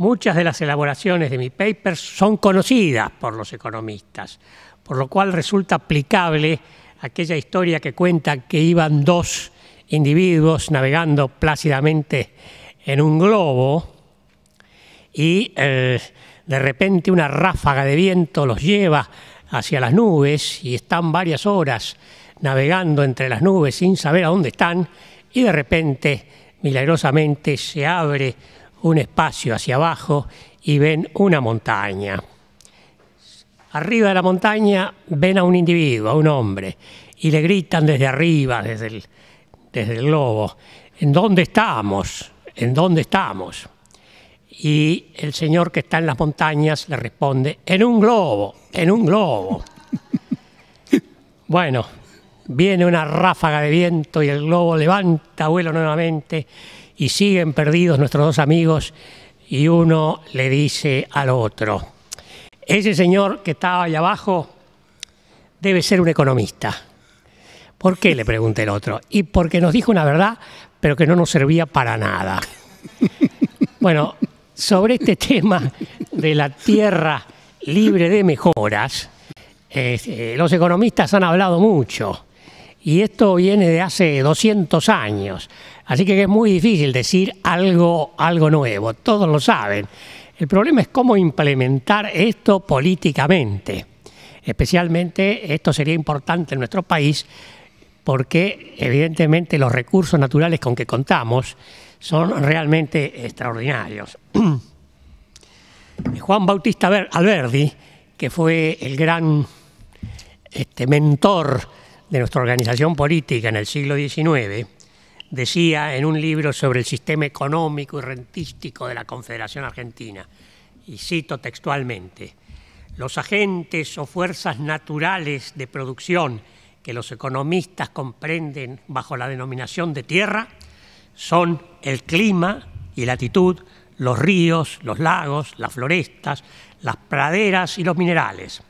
Muchas de las elaboraciones de mi paper son conocidas por los economistas, por lo cual resulta aplicable aquella historia que cuenta que iban dos individuos navegando plácidamente en un globo y eh, de repente una ráfaga de viento los lleva hacia las nubes y están varias horas navegando entre las nubes sin saber a dónde están y de repente milagrosamente se abre un espacio hacia abajo y ven una montaña. Arriba de la montaña ven a un individuo, a un hombre, y le gritan desde arriba, desde el, desde el globo, ¿en dónde estamos? ¿En dónde estamos? Y el señor que está en las montañas le responde, en un globo, en un globo. bueno, Viene una ráfaga de viento y el globo levanta vuelo nuevamente y siguen perdidos nuestros dos amigos y uno le dice al otro, ese señor que estaba allá abajo debe ser un economista. ¿Por qué? le pregunta el otro. Y porque nos dijo una verdad, pero que no nos servía para nada. Bueno, sobre este tema de la tierra libre de mejoras, eh, eh, los economistas han hablado mucho y esto viene de hace 200 años. Así que es muy difícil decir algo, algo nuevo, todos lo saben. El problema es cómo implementar esto políticamente. Especialmente esto sería importante en nuestro país porque evidentemente los recursos naturales con que contamos son realmente extraordinarios. Juan Bautista Alberdi, que fue el gran este, mentor de nuestra organización política en el siglo XIX, decía en un libro sobre el sistema económico y rentístico de la Confederación Argentina, y cito textualmente, los agentes o fuerzas naturales de producción que los economistas comprenden bajo la denominación de tierra son el clima y la latitud, los ríos, los lagos, las florestas, las praderas y los minerales.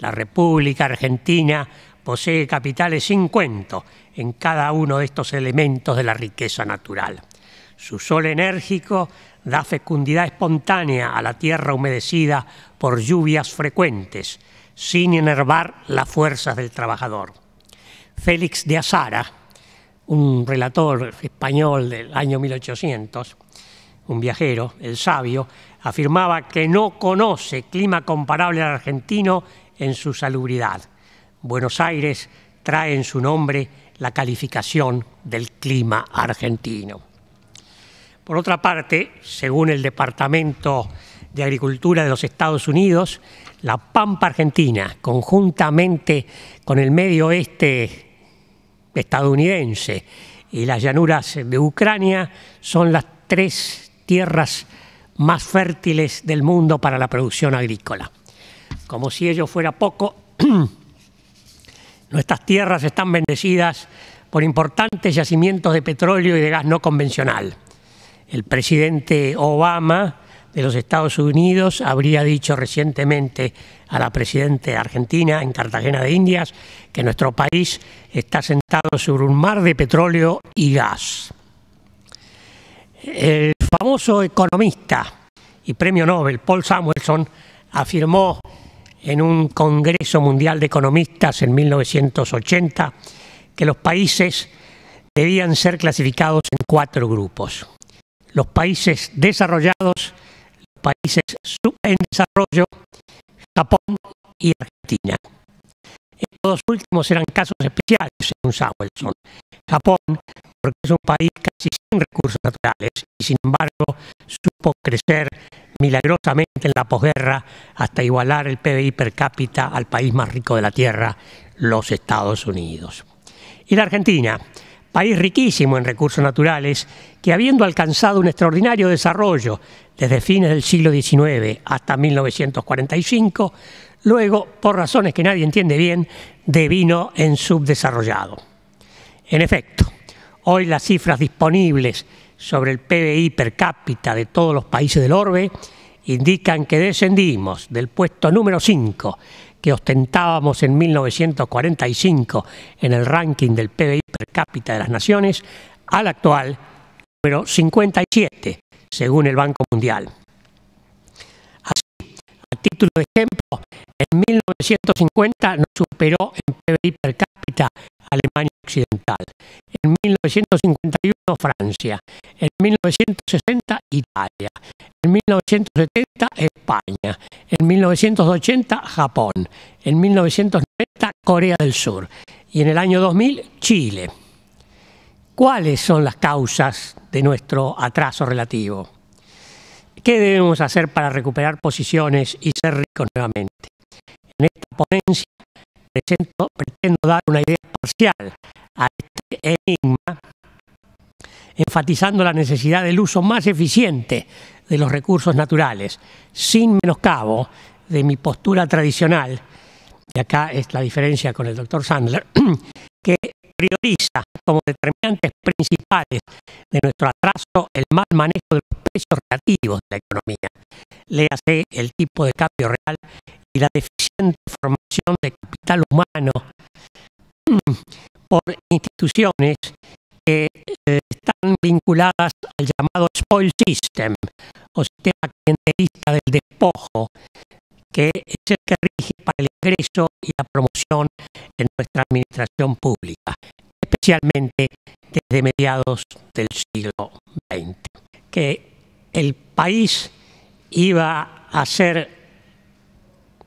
La República Argentina posee capitales sin cuento en cada uno de estos elementos de la riqueza natural. Su sol enérgico da fecundidad espontánea a la tierra humedecida por lluvias frecuentes, sin enervar las fuerzas del trabajador. Félix de Azara, un relator español del año 1800, un viajero, el sabio, afirmaba que no conoce clima comparable al argentino en su salubridad Buenos Aires trae en su nombre la calificación del clima argentino. Por otra parte, según el Departamento de Agricultura de los Estados Unidos, la Pampa Argentina, conjuntamente con el medio oeste estadounidense y las llanuras de Ucrania, son las tres tierras más fértiles del mundo para la producción agrícola. Como si ello fuera poco, Nuestras tierras están bendecidas por importantes yacimientos de petróleo y de gas no convencional. El presidente Obama de los Estados Unidos habría dicho recientemente a la presidenta argentina en Cartagena de Indias que nuestro país está sentado sobre un mar de petróleo y gas. El famoso economista y premio Nobel Paul Samuelson afirmó en un Congreso Mundial de Economistas en 1980 que los países debían ser clasificados en cuatro grupos. Los países desarrollados, los países en desarrollo, Japón y Argentina. Estos dos últimos eran casos especiales, según Samuelson. Japón, porque es un país casi sin recursos naturales y sin embargo supo crecer milagrosamente en la posguerra hasta igualar el PBI per cápita al país más rico de la Tierra, los Estados Unidos. Y la Argentina, país riquísimo en recursos naturales, que habiendo alcanzado un extraordinario desarrollo desde fines del siglo XIX hasta 1945, luego, por razones que nadie entiende bien, devino en subdesarrollado. En efecto, hoy las cifras disponibles sobre el PBI per cápita de todos los países del orbe indican que descendimos del puesto número 5 que ostentábamos en 1945 en el ranking del PBI per cápita de las naciones al actual número 57, según el Banco Mundial. Así, a título de ejemplo, en 1950 nos superó en PBI per cápita Alemania en 1951 Francia. En 1960 Italia. En 1970 España. En 1980 Japón. En 1990 Corea del Sur. Y en el año 2000 Chile. ¿Cuáles son las causas de nuestro atraso relativo? ¿Qué debemos hacer para recuperar posiciones y ser ricos nuevamente? En esta ponencia presento, dar una idea parcial a este enigma, enfatizando la necesidad del uso más eficiente de los recursos naturales, sin menoscabo de mi postura tradicional, y acá es la diferencia con el doctor Sandler, que prioriza como determinantes principales de nuestro atraso el mal manejo de los precios relativos de la economía. Le hace el tipo de cambio real y la deficiente formación de capital humano por instituciones que eh, están vinculadas al llamado spoil system, o sistema clientelista del despojo, que es el que rige para el ingreso y la promoción en nuestra administración pública, especialmente desde mediados del siglo XX. Que el país iba a ser,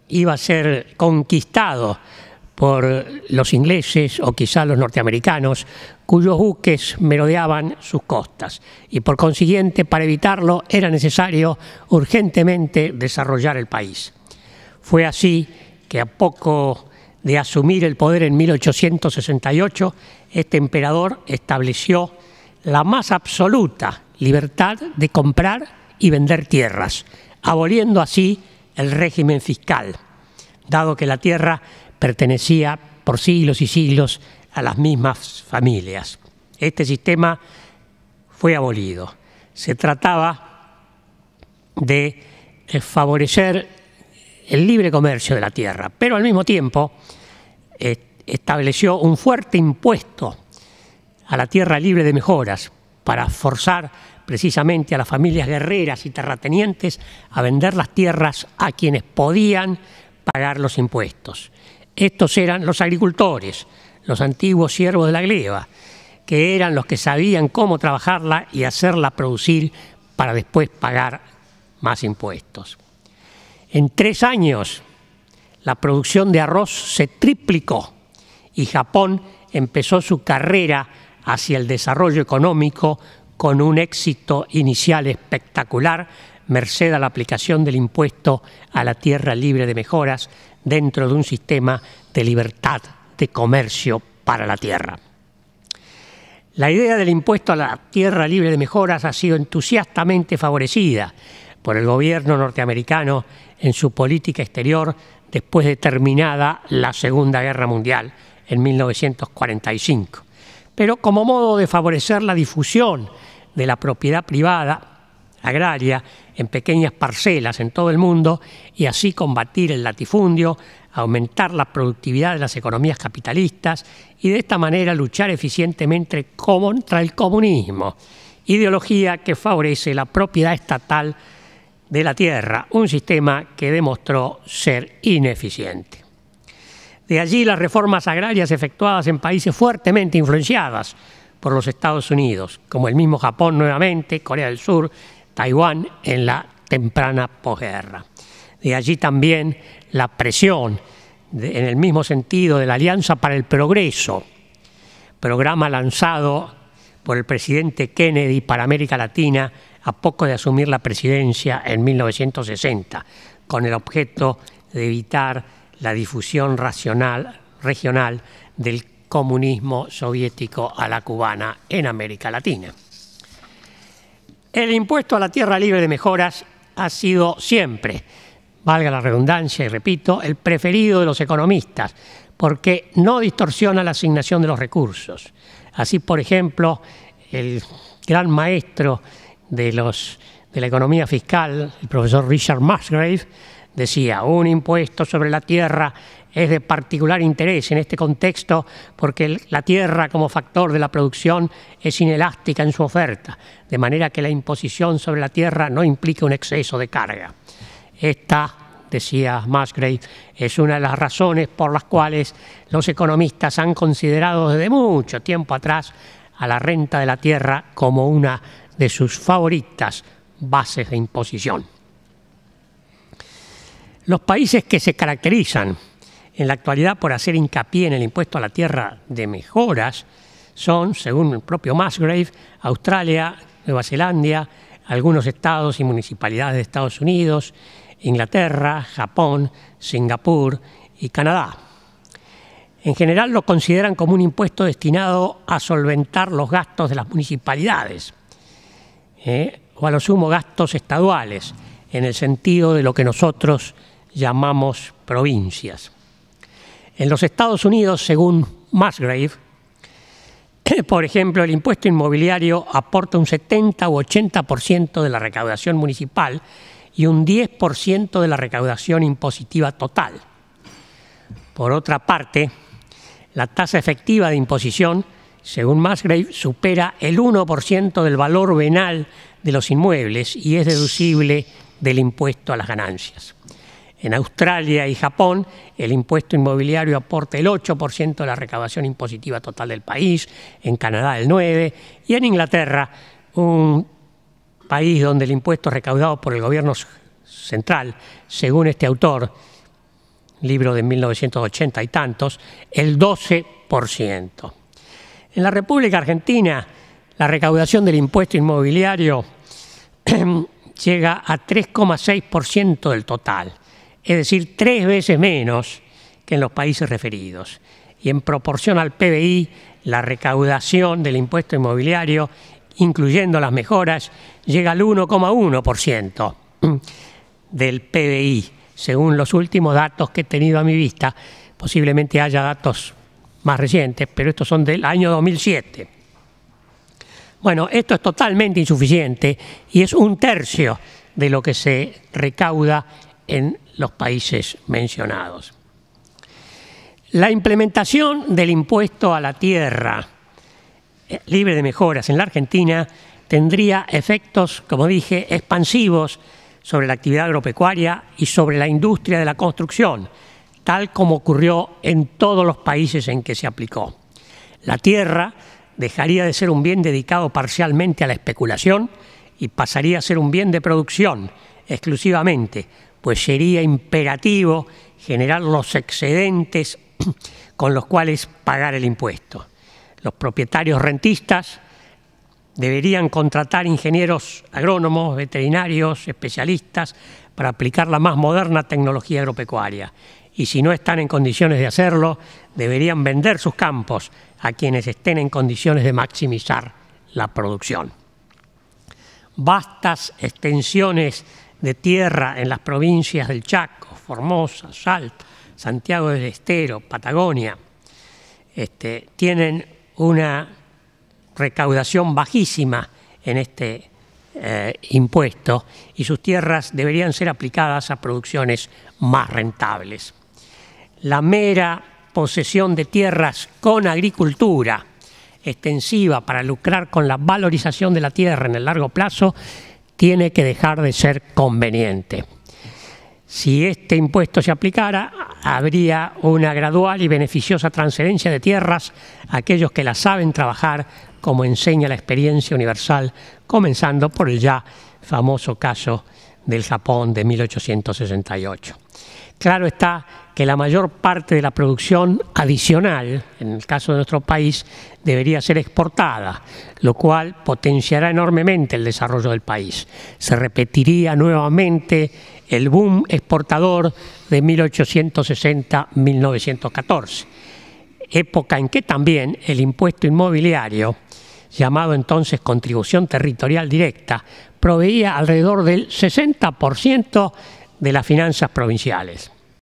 iba a ser conquistado por los ingleses o quizá los norteamericanos, cuyos buques merodeaban sus costas, y por consiguiente, para evitarlo, era necesario urgentemente desarrollar el país. Fue así que a poco de asumir el poder en 1868, este emperador estableció la más absoluta libertad de comprar y vender tierras, aboliendo así el régimen fiscal, dado que la tierra pertenecía por siglos y siglos a las mismas familias. Este sistema fue abolido. Se trataba de eh, favorecer el libre comercio de la tierra, pero al mismo tiempo eh, estableció un fuerte impuesto a la tierra libre de mejoras para forzar precisamente a las familias guerreras y terratenientes a vender las tierras a quienes podían pagar los impuestos. Estos eran los agricultores, los antiguos siervos de la gleba, que eran los que sabían cómo trabajarla y hacerla producir para después pagar más impuestos. En tres años, la producción de arroz se triplicó y Japón empezó su carrera hacia el desarrollo económico con un éxito inicial espectacular merced a la aplicación del impuesto a la tierra libre de mejoras dentro de un sistema de libertad de comercio para la tierra. La idea del impuesto a la tierra libre de mejoras ha sido entusiastamente favorecida por el gobierno norteamericano en su política exterior después de terminada la Segunda Guerra Mundial en 1945. Pero como modo de favorecer la difusión de la propiedad privada agraria en pequeñas parcelas en todo el mundo y así combatir el latifundio, aumentar la productividad de las economías capitalistas y de esta manera luchar eficientemente contra el comunismo, ideología que favorece la propiedad estatal de la tierra, un sistema que demostró ser ineficiente. De allí las reformas agrarias efectuadas en países fuertemente influenciadas por los Estados Unidos, como el mismo Japón nuevamente, Corea del Sur Taiwán en la temprana posguerra. De allí también la presión, en el mismo sentido, de la Alianza para el Progreso, programa lanzado por el presidente Kennedy para América Latina a poco de asumir la presidencia en 1960, con el objeto de evitar la difusión racional, regional del comunismo soviético a la cubana en América Latina. El impuesto a la tierra libre de mejoras ha sido siempre, valga la redundancia y repito, el preferido de los economistas, porque no distorsiona la asignación de los recursos. Así, por ejemplo, el gran maestro de, la economía fiscal, el profesor Richard Musgrave, decía, un impuesto sobre la tierra es de particular interés en este contexto porque la tierra como factor de la producción es inelástica en su oferta, de manera que la imposición sobre la tierra no implica un exceso de carga. Esta, decía Musgrave, es una de las razones por las cuales los economistas han considerado desde mucho tiempo atrás a la renta de la tierra como una de sus favoritas bases de imposición. Los países que se caracterizan en la actualidad por hacer hincapié en el impuesto a la tierra de mejoras son, según el propio Musgrave, Australia, Nueva Zelanda, algunos estados y municipalidades de Estados Unidos, Inglaterra, Japón, Singapur y Canadá. En general lo consideran como un impuesto destinado a solventar los gastos de las municipalidades ¿eh? o a lo sumo gastos estaduales, en el sentido de lo que nosotros llamamos provincias. En los Estados Unidos, según Musgrave, por ejemplo, el impuesto inmobiliario aporta un 70 u 80% de la recaudación municipal y un 10% de la recaudación impositiva total. Por otra parte, la tasa efectiva de imposición, según Musgrave, supera el 1% del valor venal de los inmuebles y es deducible del impuesto a las ganancias. En Australia y Japón, el impuesto inmobiliario aporta el 8% de la recaudación impositiva total del país, en Canadá el 9%, y en Inglaterra, un país donde el impuesto recaudado por el gobierno central, según este autor, libro de 1980 y tantos, el 12%. En la República Argentina, la recaudación del impuesto inmobiliario llega a 3,6% del total es decir, tres veces menos que en los países referidos. Y en proporción al PBI, la recaudación del impuesto inmobiliario, incluyendo las mejoras, llega al 1,1% del PBI, según los últimos datos que he tenido a mi vista. Posiblemente haya datos más recientes, pero estos son del año 2007. Bueno, esto es totalmente insuficiente y es un tercio de lo que se recauda en los países mencionados. La implementación del impuesto a la tierra eh, libre de mejoras en la Argentina tendría efectos, como dije, expansivos sobre la actividad agropecuaria y sobre la industria de la construcción, tal como ocurrió en todos los países en que se aplicó. La tierra dejaría de ser un bien dedicado parcialmente a la especulación y pasaría a ser un bien de producción exclusivamente, pues sería imperativo generar los excedentes con los cuales pagar el impuesto. Los propietarios rentistas deberían contratar ingenieros agrónomos, veterinarios, especialistas para aplicar la más moderna tecnología agropecuaria. Y si no están en condiciones de hacerlo, deberían vender sus campos a quienes estén en condiciones de maximizar la producción. Vastas extensiones de tierra en las provincias del Chaco, Formosa, Salta, Santiago del Estero, Patagonia, este, tienen una recaudación bajísima en este eh, impuesto y sus tierras deberían ser aplicadas a producciones más rentables. La mera posesión de tierras con agricultura extensiva para lucrar con la valorización de la tierra en el largo plazo tiene que dejar de ser conveniente. Si este impuesto se aplicara, habría una gradual y beneficiosa transferencia de tierras a aquellos que la saben trabajar, como enseña la experiencia universal, comenzando por el ya famoso caso del Japón de 1868. Claro está que la mayor parte de la producción adicional, en el caso de nuestro país, debería ser exportada, lo cual potenciará enormemente el desarrollo del país. Se repetiría nuevamente el boom exportador de 1860-1914, época en que también el impuesto inmobiliario, llamado entonces contribución territorial directa, proveía alrededor del 60% de las finanzas provinciales.